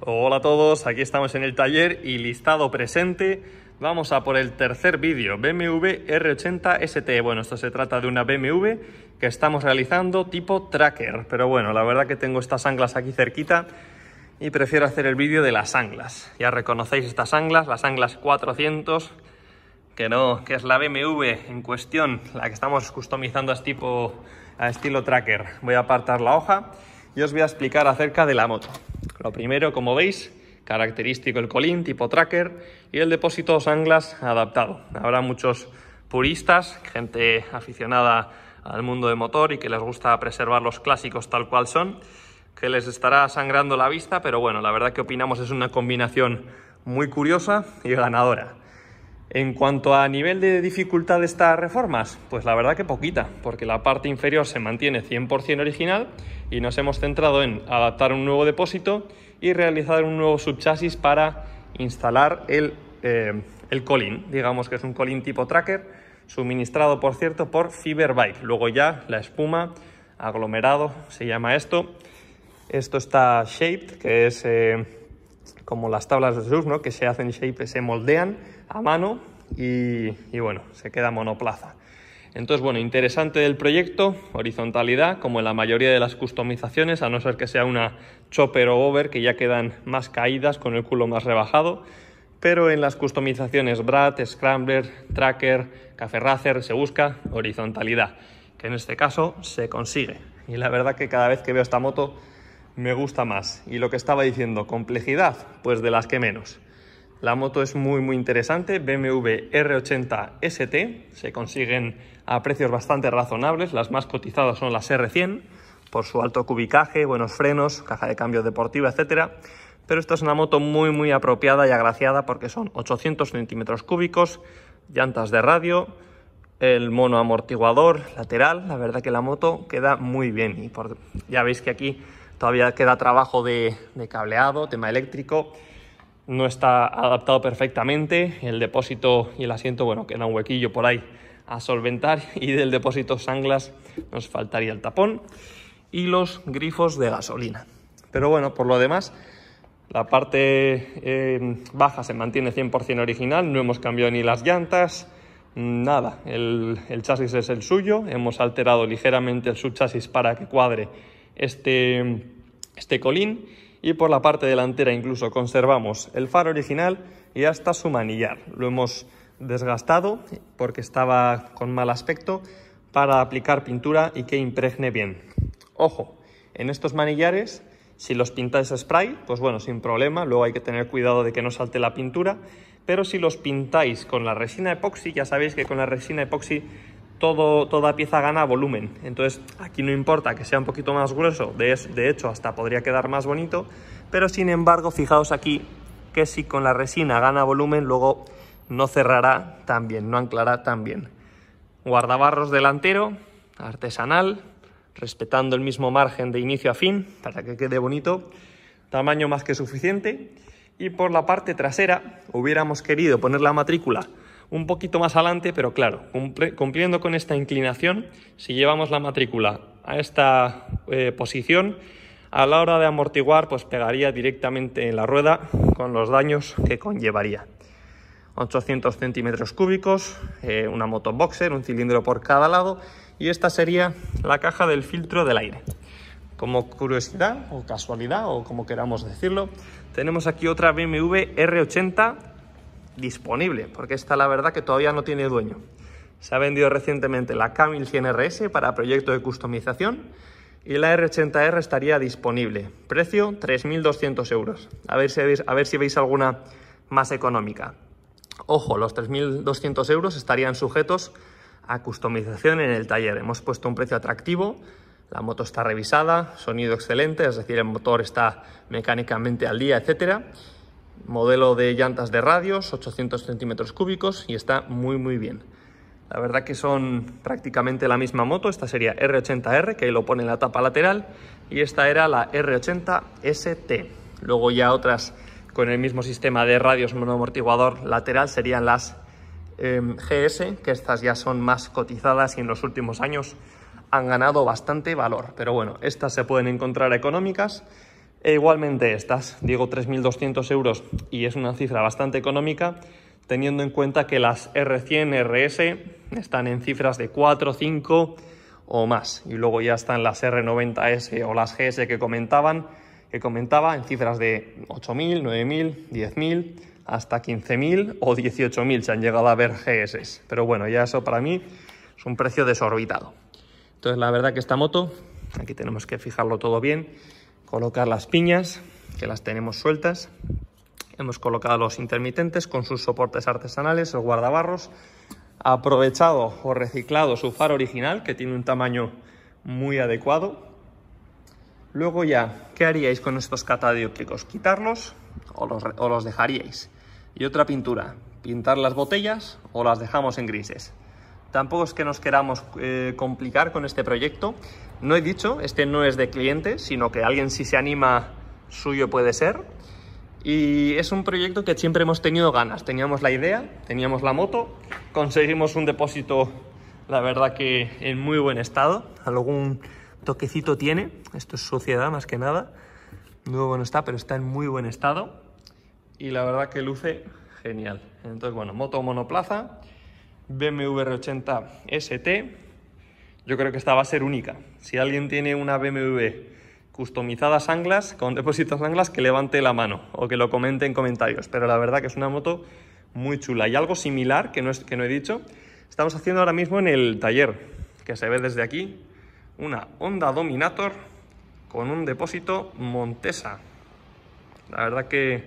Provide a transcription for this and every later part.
Hola a todos, aquí estamos en el taller y listado presente. Vamos a por el tercer vídeo, BMW R80 ST. Bueno, esto se trata de una BMW que estamos realizando tipo tracker, pero bueno, la verdad que tengo estas anglas aquí cerquita y prefiero hacer el vídeo de las anglas. Ya reconocéis estas anglas, las anglas 400, que no, que es la BMW en cuestión, la que estamos customizando a, este tipo, a estilo tracker. Voy a apartar la hoja y os voy a explicar acerca de la moto. Lo primero, como veis, característico el colín tipo tracker y el depósito sanglas adaptado. Habrá muchos puristas, gente aficionada al mundo de motor y que les gusta preservar los clásicos tal cual son, que les estará sangrando la vista, pero bueno, la verdad que opinamos es una combinación muy curiosa y ganadora. En cuanto a nivel de dificultad de estas reformas, pues la verdad que poquita, porque la parte inferior se mantiene 100% original y nos hemos centrado en adaptar un nuevo depósito y realizar un nuevo subchasis para instalar el, eh, colín, digamos que es un colín tipo tracker, suministrado por cierto por Fiberbike. Luego ya la espuma, aglomerado, se llama esto. Esto está shaped, que es... Eh, como las tablas de surf, ¿no? que se hacen shape, se moldean a mano y, bueno, se queda monoplaza. Entonces, bueno, interesante del proyecto, horizontalidad, como en la mayoría de las customizaciones, a no ser que sea una chopper o over, que ya quedan más caídas con el culo más rebajado. Pero en las customizaciones Brat, Scrambler, Tracker, Café Racer se busca horizontalidad, que en este caso se consigue. Y la verdad que cada vez que veo esta moto me gusta más. Y lo que estaba diciendo, complejidad, pues de las que menos. La moto es muy muy interesante, BMW R80 ST, se consiguen a precios bastante razonables, las más cotizadas son las R100, por su alto cubicaje, buenos frenos, caja de cambio deportiva, etc. Pero esta es una moto muy muy apropiada y agraciada porque son 800 centímetros cúbicos, llantas de radio, el mono amortiguador lateral, la verdad que la moto queda muy bien y ya veis que aquí Todavía queda trabajo de, cableado, tema eléctrico. No está adaptado perfectamente. El depósito y el asiento, bueno, queda un huequillo por ahí a solventar. Y del depósito sanglas nos faltaría el tapón y los grifos de gasolina. Pero bueno, por lo demás, la parte eh, baja se mantiene 100% original, no hemos cambiado ni las llantas, nada. El, el chasis es el suyo, hemos alterado ligeramente el subchasis para que cuadre este, este colín y por la parte delantera incluso conservamos el faro original y hasta su manillar. Lo hemos desgastado porque estaba con mal aspecto para aplicar pintura y que impregne bien. Ojo, en estos manillares, si los pintáis spray, pues bueno, sin problema, luego hay que tener cuidado de que no salte la pintura, pero si los pintáis con la resina epoxi, ya sabéis que con la resina epoxi todo, toda pieza gana volumen. Entonces aquí no importa que sea un poquito más grueso, de, de hecho hasta podría quedar más bonito, pero sin embargo fijaos aquí que si con la resina gana volumen luego no cerrará tan bien, no anclará tan bien. Guardabarros delantero, artesanal, respetando el mismo margen de inicio a fin para que quede bonito, tamaño más que suficiente. Y por la parte trasera hubiéramos querido poner la matrícula un poquito más adelante, pero claro, cumpliendo con esta inclinación, si llevamos la matrícula a esta eh, posición, a la hora de amortiguar, pues pegaría directamente en la rueda con los daños que conllevaría. 800 centímetros cúbicos, eh, una moto boxer, un cilindro por cada lado y esta sería la caja del filtro del aire. Como curiosidad o casualidad o como queramos decirlo, tenemos aquí otra BMW R80 disponible, porque esta la verdad que todavía no tiene dueño. Se ha vendido recientemente la K1100RS para proyecto de customización y la R80R estaría disponible. Precio 3.200 euros. A ver, si veis, a ver si veis alguna más económica. Ojo, los 3.200 euros estarían sujetos a customización en el taller. Hemos puesto un precio atractivo, la moto está revisada, sonido excelente, es decir, el motor está mecánicamente al día, etcétera modelo de llantas de radios, 800 centímetros cúbicos y está muy muy bien. La verdad que son prácticamente la misma moto, esta sería R80R, que lo pone en la tapa lateral, y esta era la R80ST. Luego ya otras con el mismo sistema de radios monoamortiguador lateral serían las em, GS, que estas ya son más cotizadas y en los últimos años han ganado bastante valor. Pero bueno, estas se pueden encontrar económicas e igualmente estas. Digo 3.200 euros y es una cifra bastante económica, teniendo en cuenta que las R100, RS están en cifras de 4, 5 o más. Y luego ya están las R90S o las GS que comentaban, que comentaba en cifras de 8.000, 9.000, 10.000, hasta 15.000 o 18.000 se han llegado a ver GS. Pero bueno, ya eso para mí es un precio desorbitado. Entonces la verdad que esta moto, aquí tenemos que fijarlo todo bien, colocar las piñas, que las tenemos sueltas. Hemos colocado los intermitentes con sus soportes artesanales, o guardabarros. Aprovechado o reciclado su faro original, que tiene un tamaño muy adecuado. Luego ya, ¿qué haríais con estos catadióptricos? ¿Quitarlos o los dejaríais? Y otra pintura, pintar las botellas o las dejamos en grises. Tampoco es que nos queramos eh, complicar con este proyecto. No he dicho, este no es de cliente, sino que alguien si se anima suyo puede ser. Y es un proyecto que siempre hemos tenido ganas. Teníamos la idea, teníamos la moto, conseguimos un depósito, la verdad que en muy buen estado. Algún toquecito tiene, esto es sociedad más que nada. No bueno está, pero está en muy buen estado. Y la verdad que luce genial. Entonces, bueno, moto monoplaza BMW R80 ST, yo creo que esta va a ser única. Si alguien tiene una BMW customizada sanglas, con depósitos sanglas, que levante la mano o que lo comente en comentarios. Pero la verdad que es una moto muy chula. Y algo similar, que no, que no he dicho, estamos haciendo ahora mismo en el taller, que se ve desde aquí, una Honda Dominator con un depósito Montesa. La verdad que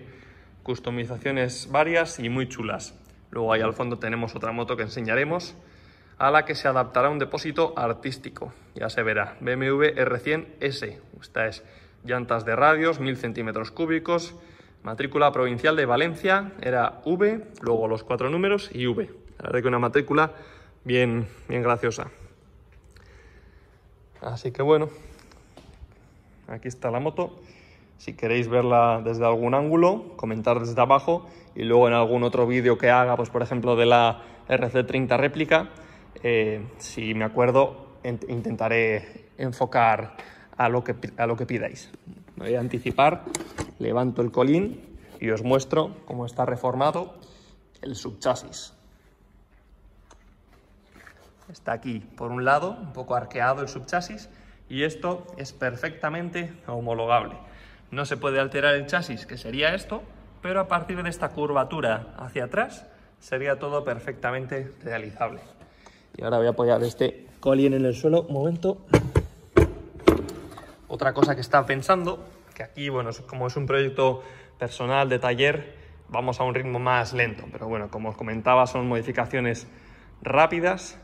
customizaciones varias y muy chulas. Luego ahí al fondo tenemos otra moto que enseñaremos, a la que se adaptará un depósito artístico. Ya se verá, BMW R100S. Esta es llantas de radios, 1000 centímetros cúbicos, matrícula provincial de Valencia, era V, luego los cuatro números y V. La verdad que una matrícula bien, bien graciosa. Así que bueno, aquí está la moto. Si queréis verla desde algún ángulo, comentar desde abajo y luego en algún otro vídeo que haga, pues por ejemplo de la RC30 réplica, eh, si me acuerdo, intentaré enfocar a lo, que, a lo que pidáis. Me voy a anticipar, levanto el colín y os muestro cómo está reformado el subchasis. Está aquí, por un lado, un poco arqueado el subchasis y esto es perfectamente homologable. No se puede alterar el chasis, que sería esto, pero a partir de esta curvatura hacia atrás sería todo perfectamente realizable. Y ahora voy a apoyar este colín en el suelo, momento. Otra cosa que estaba pensando, que aquí, bueno, como es un proyecto personal de taller, vamos a un ritmo más lento, pero bueno, como os comentaba, son modificaciones rápidas.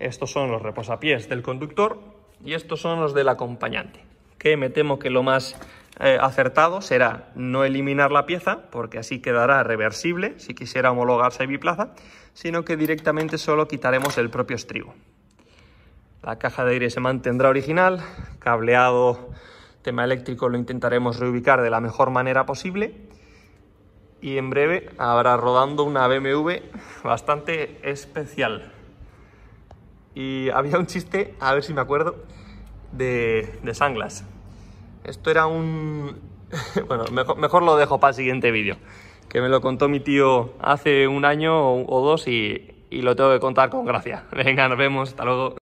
Estos son los reposapiés del conductor y estos son los del acompañante, que me temo que lo más eh, acertado será no eliminar la pieza, porque así quedará reversible si quisiera homologarse biplaza, sino que directamente solo quitaremos el propio estribo. La caja de aire se mantendrá original, cableado, tema eléctrico lo intentaremos reubicar de la mejor manera posible y en breve habrá rodando una BMW bastante especial. Y había un chiste, a ver si me acuerdo, de, de Sanglas. Esto era un... bueno, mejor, lo dejo para el siguiente vídeo, que me lo contó mi tío hace un año o, dos y, y lo tengo que contar con gracia. Venga, nos vemos, hasta luego.